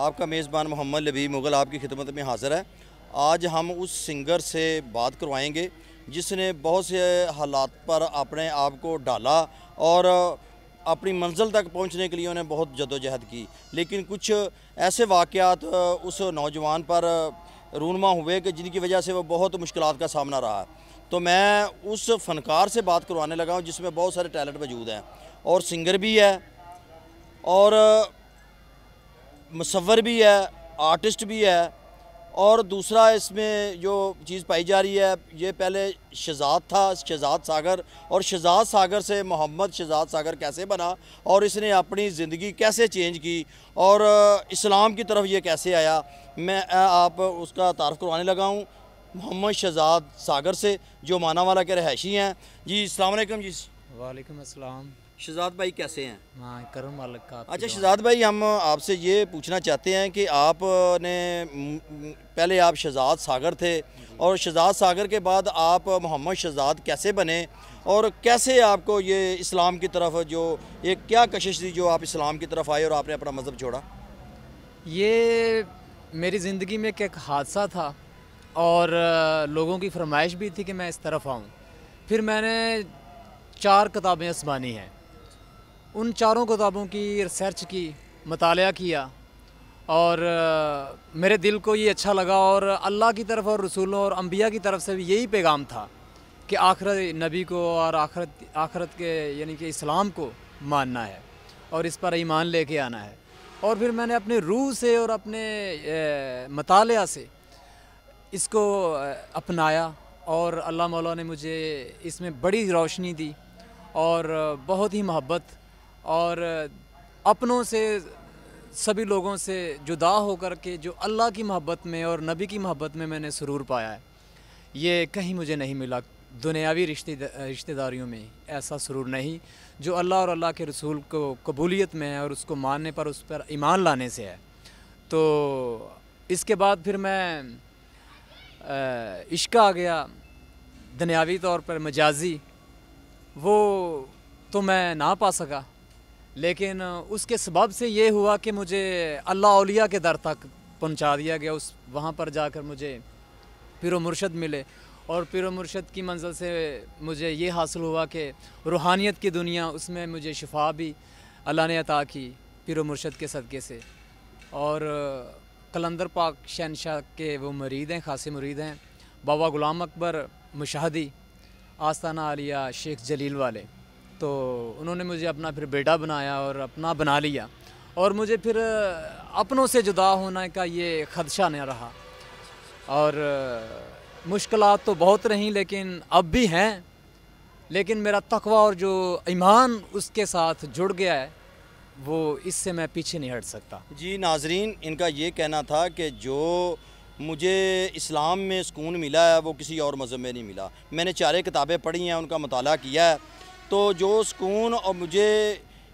आपका मेज़बान मोहम्मद लबी मुग़ल आपकी खिदमत में हाज़िर है आज हम उस सिंगर से बात करवाएंगे जिसने बहुत से हालात पर अपने आप को डाला और अपनी मंजिल तक पहुंचने के लिए उन्हें बहुत जदोजहद की लेकिन कुछ ऐसे वाक़ात उस नौजवान पर रूनमा हुए कि जिनकी वजह से वह बहुत मुश्किल का सामना रहा तो मैं उस फ़नकार से बात करवाने लगा हूँ जिसमें बहुत सारे टैलेंट मौजूद हैं और सिंगर भी है और मसवर भी है आर्टिस्ट भी है और दूसरा इसमें जो चीज़ पाई जा रही है ये पहले शहजाद था शहजाद सागर और शहजाद सागर से मोहम्मद शहजाद सागर कैसे बना और इसने अपनी ज़िंदगी कैसे चेंज की और इस्लाम की तरफ ये कैसे आया मैं आप उसका तारफ़ करवाने लगा हूँ मोहम्मद शहजाद सागर से जो माना वाला के रहायशी हैं जी अलैक्म जी वालेकुम शहजाद भाई कैसे हैं हाँ, करम मालिक का अच्छा शहजाद भाई हम आपसे ये पूछना चाहते हैं कि आपने पहले आप शहजाद सागर थे और शहजाद सागर के बाद आप मोहम्मद शहजाद कैसे बने और कैसे आपको ये इस्लाम की तरफ जो ये क्या कशिश थी जो आप इस्लाम की तरफ आए और आपने अपना मज़हब छोड़ा ये मेरी ज़िंदगी में एक हादसा था और लोगों की फरमाइश भी थी कि मैं इस तरफ आऊँ फिर मैंने चार किताबें आसमानी हैं उन चारों किताबों की रिसर्च की मताल किया और मेरे दिल को ये अच्छा लगा और अल्लाह की तरफ और रसूलों और अम्बिया की तरफ से भी यही पैगाम था कि आखरत नबी को और आखरत आखरत के यानी कि इस्लाम को मानना है और इस पर ईमान लेके आना है और फिर मैंने अपने रूह से और अपने मताल से इसको अपनाया और अल्लाह मौला ने मुझे इसमें बड़ी रोशनी दी और बहुत ही मोहब्बत और अपनों से सभी लोगों से जुदा होकर के जो अल्लाह की मोहब्बत में और नबी की मोहब्बत में मैंने सुरूर पाया है ये कहीं मुझे नहीं मिला दुनियावी रिश्ते रिश्तेदारियों में ऐसा सुरूर नहीं जो अल्लाह और अल्लाह के रसूल को कबूलियत में है और उसको मानने पर उस पर ईमान लाने से है तो इसके बाद फिर मैं इश्क आ गया दुनियावी तौर पर मजाजी वो तो मैं ना पा सका लेकिन उसके सबब से ये हुआ कि मुझे अल्लाह अलिया के दर तक पहुंचा दिया गया उस वहाँ पर जाकर मुझे पिर मुर्शद मिले और पिर मुर्शद की मंजिल से मुझे ये हासिल हुआ कि रूहानियत की दुनिया उसमें मुझे शफा भी अल्लाह ने अता की पिर मुर्शद के सदक़े से और कलंदर पाक शहनशाह के वो मरीद हैं खासे मरीद हैं बाबा ग़ुलाम अकबर मुशाहदी आस्ताना आलिया शेख जलील वाले तो उन्होंने मुझे अपना फिर बेटा बनाया और अपना बना लिया और मुझे फिर अपनों से जुदा होने का ये खदशा नहीं रहा और मुश्किल तो बहुत रहीं लेकिन अब भी हैं लेकिन मेरा तकवा और जो ईमान उसके साथ जुड़ गया है वो इससे मैं पीछे नहीं हट सकता जी नाजरीन इनका ये कहना था कि जो मुझे इस्लाम में सुकून मिला है वो किसी और मज़हब में नहीं मिला मैंने चार किताबें पढ़ी हैं उनका मताल किया है तो जो सुकून और मुझे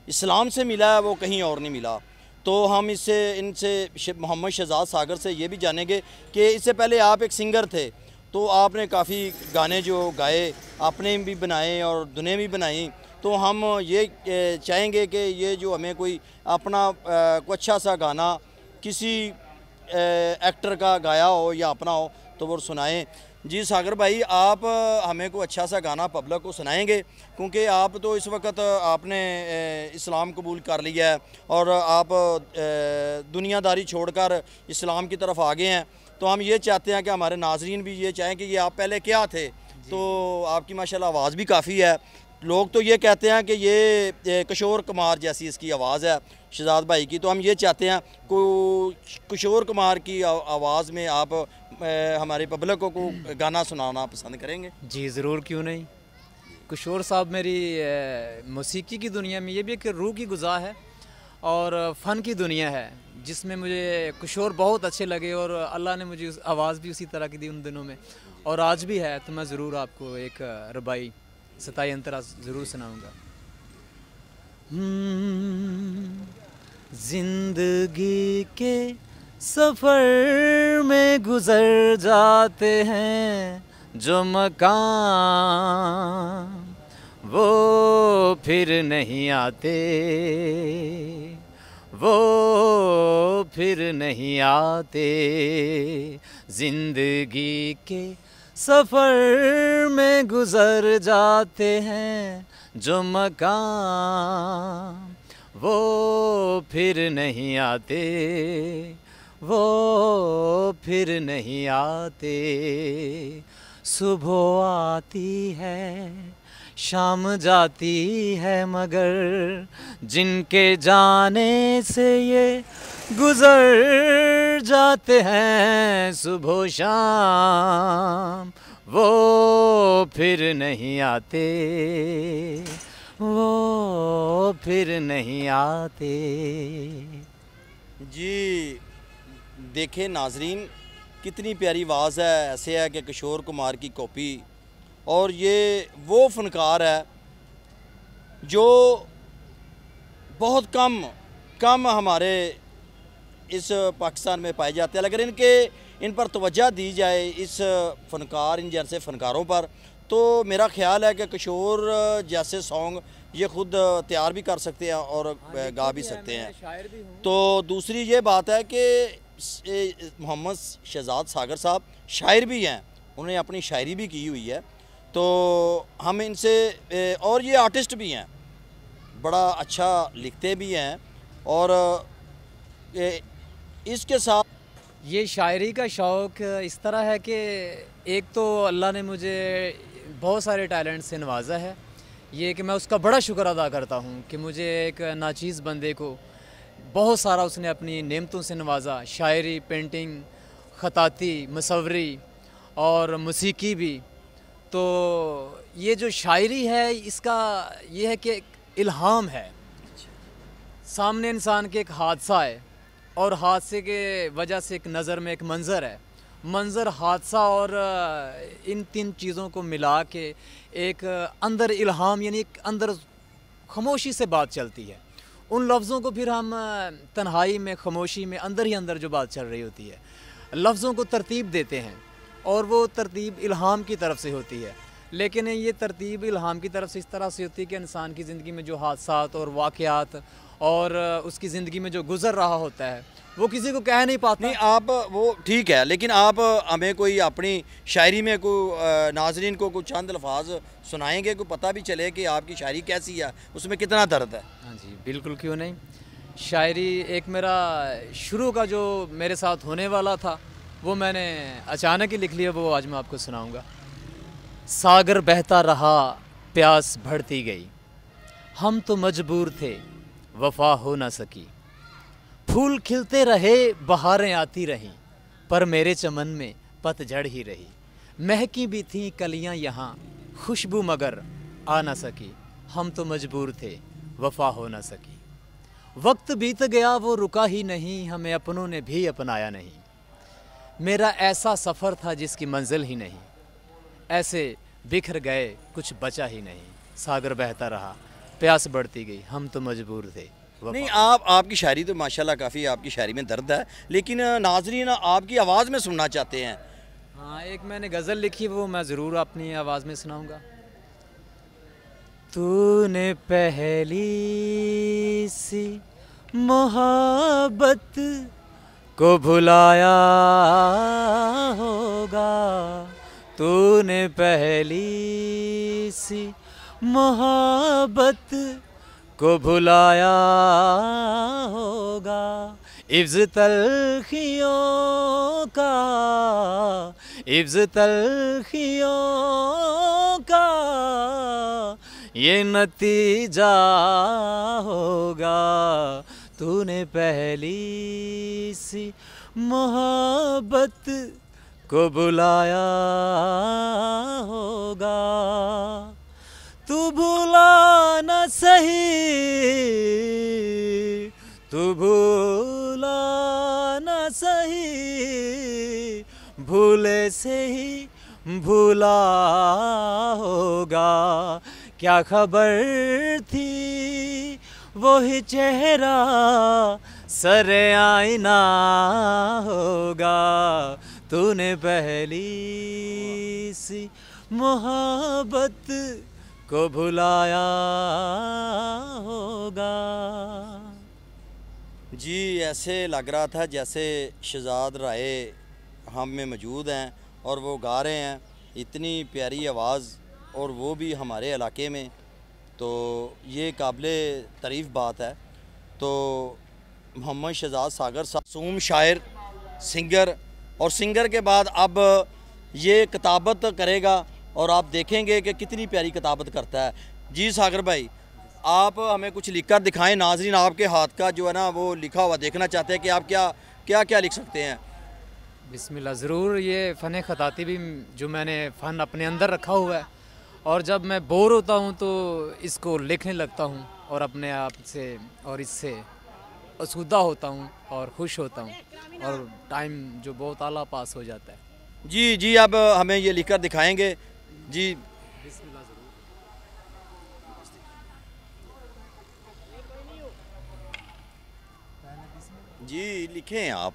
इस्लाम से मिला है वो कहीं और नहीं मिला तो हम इससे इनसे मोहम्मद शहजाद सागर से ये भी जानेंगे कि इससे पहले आप एक सिंगर थे तो आपने काफ़ी गाने जो गाए आपने भी बनाए और दुनिया भी बनाई तो हम ये चाहेंगे कि ये जो हमें कोई अपना को अच्छा सा गाना किसी एक्टर का गाया हो या अपना हो तो वो सुनाएं जी सागर भाई आप हमें को अच्छा सा गाना पब्लिक को सुनाएंगे क्योंकि आप तो इस वक्त आपने इस्लाम कबूल कर लिया है और आप दुनियादारी छोड़कर इस्लाम की तरफ आ गए हैं तो हम ये चाहते हैं कि हमारे नाजरीन भी ये चाहें कि ये आप पहले क्या थे तो आपकी माशाल्लाह आवाज़ भी काफ़ी है लोग तो ये कहते हैं कि ये, किशोर कुमार जैसी इसकी आवाज़ है शहजाद भाई की तो हम ये चाहते हैं को किशोर कुमार की आवाज़ में आप हमारी पब्लिक को, को गाना सुनाना पसंद करेंगे जी ज़रूर क्यों नहीं किशोर साहब मेरी मौसीकी की दुनिया में ये भी एक रूह की गुजा है और फ़न की दुनिया है जिसमें मुझे किशोर बहुत अच्छे लगे और अल्लाह ने मुझे आवाज़ भी उसी तरह की दी उन दिनों में और आज भी है तो मैं ज़रूर आपको एक रबाई सताई अंतरा ज़रूर सुनाऊंगा हम्म, जिंदगी के सफ़र में गुज़र जाते हैं जो मकान वो फिर नहीं आते वो फिर नहीं आते जिंदगी के सफ़र में गुज़र जाते हैं जो मकाम वो फिर नहीं आते वो फिर नहीं आते सुबह आती है शाम जाती है मगर जिनके जाने से ये गुजर जाते हैं सुबह शाम वो फिर नहीं आते वो फिर नहीं आते जी देखे नाजरीन कितनी प्यारी आवाज़ है ऐसे है कि किशोर कुमार की कॉपी और ये वो फनकार है जो बहुत कम कम हमारे इस पाकिस्तान में पाए जाते हैं अगर इनके इन पर तोज्जा दी जाए इस फ़नकार इन जैसे फ़नकारों पर तो मेरा ख्याल है कि किशोर जैसे सॉन्ग ये ख़ुद तैयार भी कर सकते हैं और हाँ, गा भी सकते हैं तो दूसरी ये बात है कि मोहम्मद शहजाद सागर साहब शायर भी हैं उन्होंने अपनी शायरी भी की हुई है तो हम इनसे और ये आर्टिस्ट भी हैं बड़ा अच्छा लिखते भी हैं और इसके साथ ये शायरी का शौक़ इस तरह है कि एक तो अल्लाह ने मुझे बहुत सारे टैलेंट से नवाजा है ये कि मैं उसका बड़ा शुक्र अदा करता हूँ कि मुझे एक नाचीज़ बंदे को बहुत सारा उसने अपनी नेमतों से नवाजा शायरी पेंटिंग खताती मसवरी और मसीकी भी तो ये जो शायरी है इसका ये है कि एक इल्हाम है सामने इंसान के एक हादसा है और हादसे के वजह से एक नज़र में एक मंज़र है मंज़र हादसा और इन तीन चीज़ों को मिला के एक अंदर इल्हाम यानी एक अंदर खामोशी से बात चलती है उन लफ्ज़ों को फिर हम तन्हाई में खामोशी में अंदर ही अंदर जो बात चल रही होती है लफ्ज़ों को तरतीब देते हैं और वो तरतीब इल्हाम की तरफ से होती है लेकिन ये तरतीब इल्हाम की तरफ से इस तरह से होती है कि इंसान की ज़िंदगी में जो हादसा और वाक़ात और उसकी ज़िंदगी में जो गुज़र रहा होता है वो किसी को कह नहीं पाते नहीं आप वो ठीक है लेकिन आप हमें कोई अपनी शायरी में को नाजरीन को कुछ चंद अल्फाज सुनाएंगे को पता भी चले कि आपकी शायरी कैसी है उसमें कितना दर्द है हाँ जी बिल्कुल क्यों नहीं शायरी एक मेरा शुरू का जो मेरे साथ होने वाला था वो मैंने अचानक ही लिख लिया वो आज मैं आपको सुनाऊँगा सागर बहता रहा प्यास बढ़ती गई हम तो मजबूर थे वफा हो ना सकी फूल खिलते रहे बहारें आती रहीं पर मेरे चमन में पतझड़ ही रही महकी भी थी कलियां यहाँ खुशबू मगर आ ना सकी हम तो मजबूर थे वफा हो ना सकी वक्त बीत गया वो रुका ही नहीं हमें अपनों ने भी अपनाया नहीं मेरा ऐसा सफ़र था जिसकी मंजिल ही नहीं ऐसे बिखर गए कुछ बचा ही नहीं सागर बहता रहा प्यास बढ़ती गई हम तो मजबूर थे नहीं आप आपकी शायरी तो माशाल्लाह काफ़ी आपकी शायरी में दर्द है लेकिन नाजरीन आपकी आवाज़ में सुनना चाहते हैं हाँ एक मैंने गज़ल लिखी वो मैं ज़रूर अपनी आवाज़ में सुनाऊँगा तूने पहली सी मोहब्बत को भुलाया होगा तूने पहली सी मोहब्बत को भुलाया होगा इब्ज तलखियों का इब्ज तलखियों का ये नतीजा होगा तूने पहली सी मोहब्बत को बुलाया होगा तू भूला न सही तू भूला न सही भूले से ही भूला होगा क्या खबर थी वही चेहरा सरे आईना होगा तूने पहली सी मोहब्बत को भुलाया होगा जी ऐसे लग रहा था जैसे शहजाद राय हम में मौजूद हैं और वो गा रहे हैं इतनी प्यारी आवाज़ और वो भी हमारे इलाके में तो ये काबिल तारीफ़ बात है तो मोहम्मद शहजाद सागर सासूम शायर सिंगर और सिंगर के बाद अब ये किताबत करेगा और आप देखेंगे कि कितनी प्यारी किताबत करता है जी सागर भाई आप हमें कुछ लिख कर दिखाएँ नाजरीन आपके हाथ का जो है ना वो लिखा हुआ देखना चाहते हैं कि आप क्या क्या क्या लिख सकते हैं बिस्मिल्लाह ज़रूर ये फ़न ख़ताती भी जो मैंने फ़न अपने अंदर रखा हुआ है और जब मैं बोर होता हूँ तो इसको लिखने लगता हूँ और अपने आप से और इससे असुदा होता हूँ और खुश होता हूँ और टाइम जो बहुत आला पास हो जाता है जी जी अब हमें ये लिखकर दिखाएंगे जी जी लिखें आप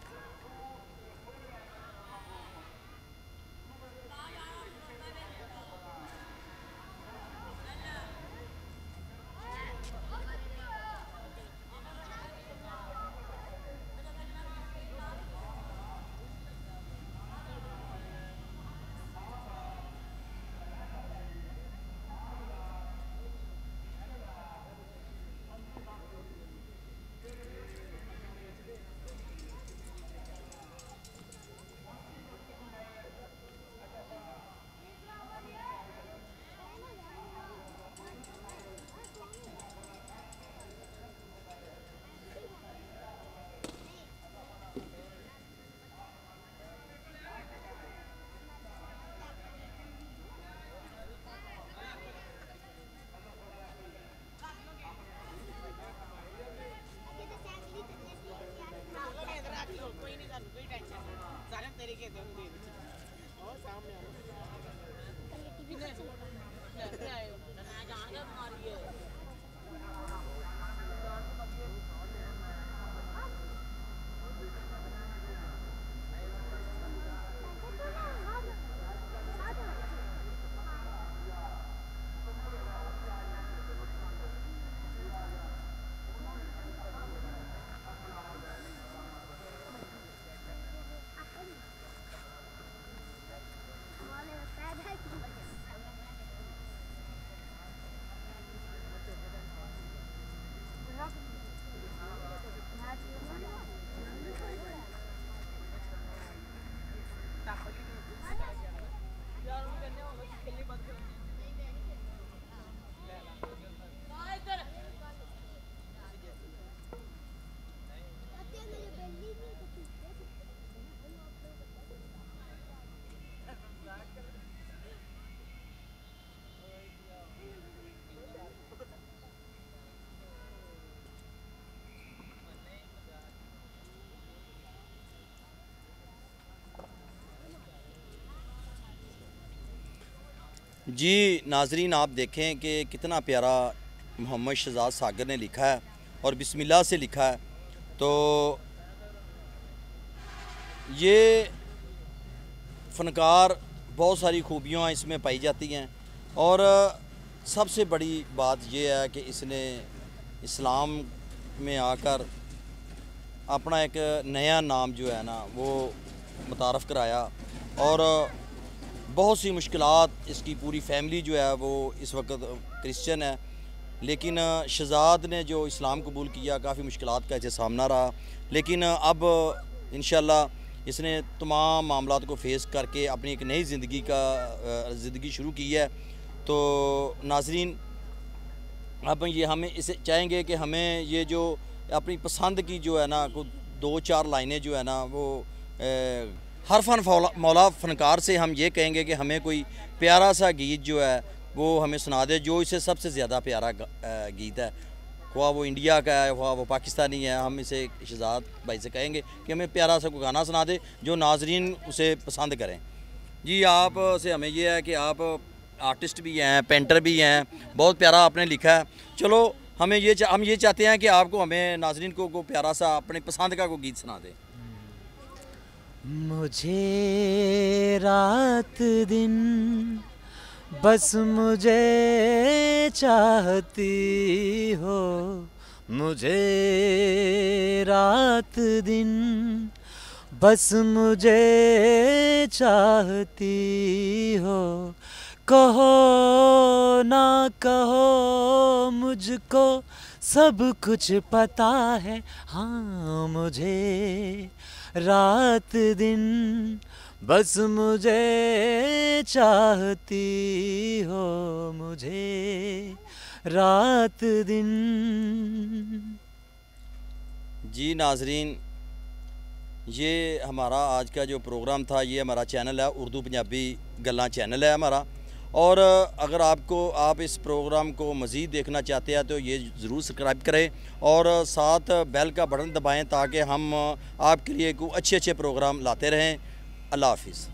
जी नाजरीन आप देखें कि कितना प्यारा मोहम्मद शहजाद सागर ने लिखा है और बिस्मिल्लाह से लिखा है तो ये फ़नकार बहुत सारी खूबियाँ इसमें पाई जाती हैं और सबसे बड़ी बात यह है कि इसने इस्लाम में आकर अपना एक नया नाम जो है ना वो मुतारफ़ कराया और बहुत सी मुश्किल इसकी पूरी फैमिली जो है वो इस वक्त क्रिश्चन है लेकिन शहजाद ने जो इस्लाम कबूल किया काफ़ी मुश्किल का इसे सामना रहा लेकिन अब इन इसने तमाम मामला को फेस करके अपनी एक नई ज़िंदगी का ज़िंदगी शुरू की है तो नाजरीन अब ये हमें इसे चाहेंगे कि हमें ये जो अपनी पसंद की जो है ना को दो चार लाइनें जो है ना वो ए, हर फन मौला फनकार से हम ये कहेंगे कि हमें कोई प्यारा सा गीत जो है वो हमें सुना दे जो इसे सबसे ज़्यादा प्यारा गीत है हुआ वो इंडिया का है हुआ वो पाकिस्तानी है हम इसे शहजाद भाई से कहेंगे कि हमें प्यारा सा कोई गाना सुना दे जो नाजरीन उसे पसंद करें जी आप से हमें यह है कि आप आर्टिस्ट भी हैं पेंटर भी हैं बहुत प्यारा आपने लिखा है चलो हमें ये हम ये चाहते हैं कि आपको हमें नाजरीन को को प्यारा सा अपने पसंद का कोई गीत सुना दें मुझे रात दिन बस मुझे चाहती हो मुझे रात दिन बस मुझे चाहती हो कहो ना कहो मुझको सब कुछ पता है हाँ मुझे रात दिन बस मुझे चाहती हो मुझे रात दिन जी नाजरीन ये हमारा आज का जो प्रोग्राम था ये हमारा चैनल है उर्दू पंजाबी गल्ला चैनल है हमारा और अगर आपको आप इस प्रोग्राम को मज़ीद देखना चाहते हैं तो ये ज़रूर सब्सक्राइब करें और साथ बेल का बटन दबाएं ताकि हम आपके लिए को अच्छे अच्छे प्रोग्राम लाते रहें अल्लाह हाफिज़